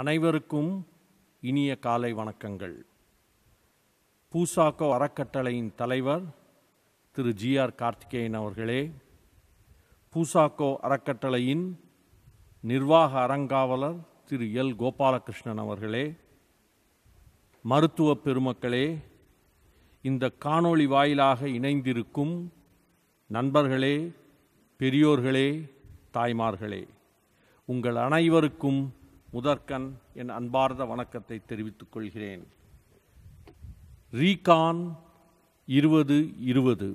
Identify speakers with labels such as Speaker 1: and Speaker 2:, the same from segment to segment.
Speaker 1: அனைவருக்கும் இனிய காலை வணக்கங்கள் பூசாக்கோ அறக்கட்டளையின் தலைவர் திரு ஜி ஆர் கார்த்திகேயன் அவர்களே பூசாக்கோ அறக்கட்டளையின் நிர்வாக அறங்காவலர் திரு எல் கோபாலகிருஷ்ணன் அவர்களே மருத்துவ பெருமக்களே இந்த காணொளி வாயிலாக இணைந்திருக்கும் நண்பர்களே பெரியோர்களே தாய்மார்களே உங்கள் அனைவருக்கும் முதற்கண் என் அன்பார்ந்த வணக்கத்தை தெரிவித்துக் கொள்கிறேன் ரீகான் இருபது இருபது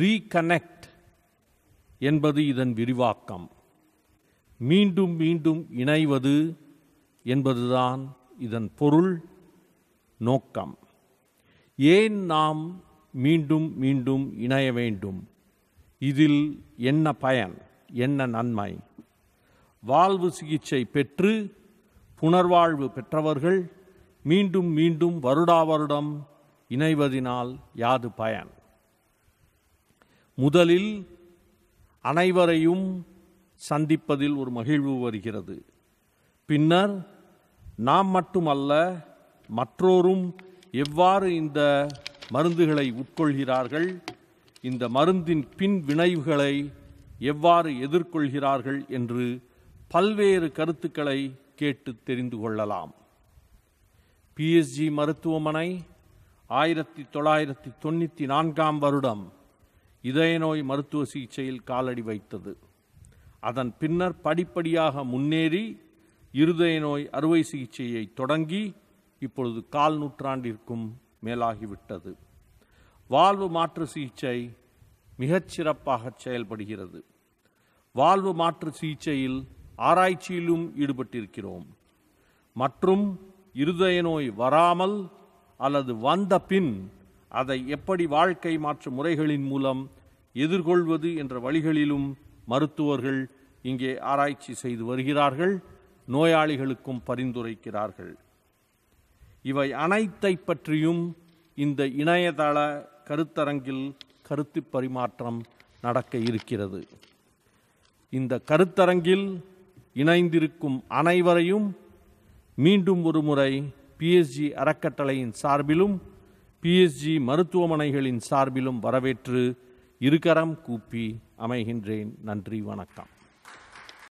Speaker 1: ரீகனெக்ட் என்பது இதன் விரிவாக்கம் மீண்டும் மீண்டும் இணைவது என்பதுதான் இதன் பொருள் நோக்கம் ஏன் நாம் மீண்டும் மீண்டும் இணைய வேண்டும் இதில் என்ன பயன் என்ன நன்மை வாழ்வு சிகிச்சை பெற்று புனர்வாழ்வு பெற்றவர்கள் மீண்டும் மீண்டும் வருடா வருடம் இணைவதினால் யாது பயன் முதலில் அனைவரையும் சந்திப்பதில் ஒரு மகிழ்வு வருகிறது பின்னர் நாம் மட்டுமல்ல மற்றோரும் எவ்வாறு இந்த மருந்துகளை உட்கொள்கிறார்கள் இந்த மருந்தின் பின் விளைவுகளை எவ்வாறு எதிர்கொள்கிறார்கள் என்று பல்வேறு கருத்துக்களை கேட்டு தெரிந்து கொள்ளலாம் பிஎஸ்ஜி மருத்துவமனை ஆயிரத்தி தொள்ளாயிரத்தி தொண்ணூற்றி நான்காம் வருடம் இதய நோய் மருத்துவ சிகிச்சையில் காலடி வைத்தது அதன் பின்னர் படிப்படியாக முன்னேறி இருதய நோய் அறுவை சிகிச்சையை தொடங்கி இப்பொழுது கால் நூற்றாண்டிற்கும் மேலாகிவிட்டது வாழ்வு மாற்று சிகிச்சை மிகச்சிறப்பாக செயல்படுகிறது வாழ்வு மாற்று சிகிச்சையில் ஆராய்ச்சியிலும் ஈடுபட்டிருக்கிறோம் மற்றும் இருதய நோய் வராமல் அல்லது வந்த பின் அதை எப்படி வாழ்க்கை மாற்று முறைகளின் மூலம் எதிர்கொள்வது என்ற வழிகளிலும் மருத்துவர்கள் இங்கே ஆராய்ச்சி செய்து வருகிறார்கள் நோயாளிகளுக்கும் பரிந்துரைக்கிறார்கள் இவை அனைத்தை பற்றியும் இந்த இணையதள கருத்தரங்கில் கருத்து பரிமாற்றம் நடக்க இருக்கிறது இந்த கருத்தரங்கில் இணைந்திருக்கும் அனைவரையும் மீண்டும் ஒருமுறை பிஎஸ்ஜி அறக்கட்டளையின் சார்பிலும் பிஎஸ்ஜி மருத்துவமனைகளின் சார்பிலும் வரவேற்று இருகரம் கூப்பி அமைகின்றேன் நன்றி வணக்கம்